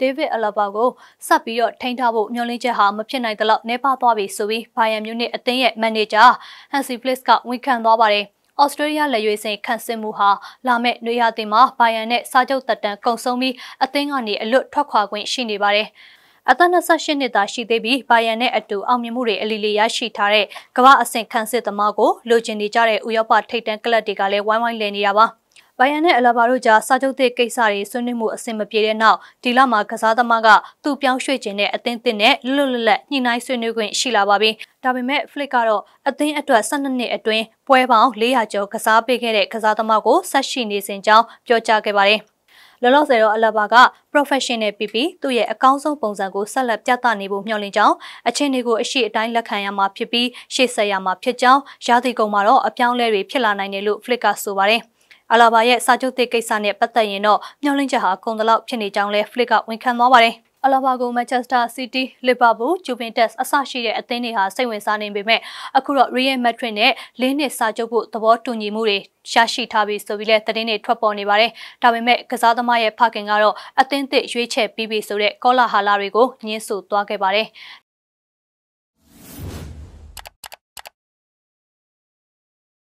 ဒေးဗစ်အလဘာကိုဆက်ပြီးတော့ထိန်းထားဖို့မျှော်လင့်ချက်ဟာမဖြစ်နိုင်သလောက်နှဲပါသွားပြီဆိုပြီးဘိုင်ယန်မြူနစ်အသင်းရဲ့မန်နေဂျာဟန်စီပလစ်ကဝန်ခံသွားပါတယ်။အော်စတြေးလျလက်ရွေးစင်ခန့်စစ်မှုဟာလာမယ့်နွေရာသီမှာဘိုင်ယန်နဲ့စာချုပ်သက်တမ်းကုန်ဆုံးပြီးအသင်းကနေအလွတ်ထွက်ခွာခွင့်ရှိနေပါတယ်။အသက်28နှစ်သာရှိသေးပြီးဘိုင်ယန်နဲ့အတူအောင်မြင်မှုတွေအလီလီရရှိထားတဲ့ကမ္ဘာအဆင့်ခန်းစစ်သမားကိုလိုချင်နေကြတဲ့ဥရောပထိပ်တန်းကလပ်တွေကလည်းဝိုင်းဝိုင်းလည်နေတာပါ။ဘိုင်ယန်နဲ့အလာဘာတို့ကြားစာချုပ်သစ်ကိစ္စတွေဆွေးနွေးမှုအဆင်မပြေတဲ့နောက်ဒီလမှာကစားသမားကသူ့ပြောင်းရွှေ့ခြင်းနဲ့အသင်းသစ်နဲ့လွတ်လွတ်လပ်လပ်ညှိနှိုင်းဆွေးနွေးခွင့်ရှိလာပါပြီ။ဒါပေမဲ့ Flick ကတော့အသင်းအတွက်12နှစ်အတွင်းပွဲပေါင်း400ကျော်ကစားပေးခဲ့တဲ့ကစားသမားကိုဆက်ရှိနေစဉ်ကြောင်းပြောကြားခဲ့ပါတယ်။လောလောဆယ်တော့အလဘာက professional ဖြစ်ပြီးသူ့ရဲ့အကောင်းဆုံးပုံစံကိုဆက်လက်ပြသနေဖို့မျှော်လင့်ကြောင်းအခြေအနေကိုအရှိအတိုင်းလက်ခံရမှာဖြစ်ပြီးရှေ့ဆက်ရမှာဖြစ်ကြောင်းရာသီကုန်မှာတော့အပြောင်းလဲတွေဖြစ်လာနိုင်တယ်လို့ Flickr ဆိုပါတယ်။အလာဘာရဲ့စာချုပ်သစ်ကိစ္စနဲ့ပတ်သက်ရင်တော့မျှော်လင့်ချက်ဟာကုန်တလောက်ဖြစ်နေကြောင်းလဲဖလစ်ကဝန်ခံသွားပါတယ်အလာဘာကိုမန်ချက်စတာစီးတီးလီဗာပူးဂျူဗင်တက်စ်အစရှိတဲ့အသင်းတွေဟာစိတ်ဝင်စားနေပေမဲ့အခုတော့ Real Madrid နဲ့၄နှစ်စာချုပ်ဖို့သဘောတူညီမှုတွေရရှိထားပြီဆိုပြီးလဲသတင်းတွေထွက်ပေါ်နေပါတယ်။ဒါပေမဲ့ကစားသမားရဲ့ဖခင်ကတော့အသင်းသစ်ရွေးချယ်ပြီးပြီဆိုတဲ့ကောလာဟလာတွေကိုညှင်းဆူသွားခဲ့ပါတယ်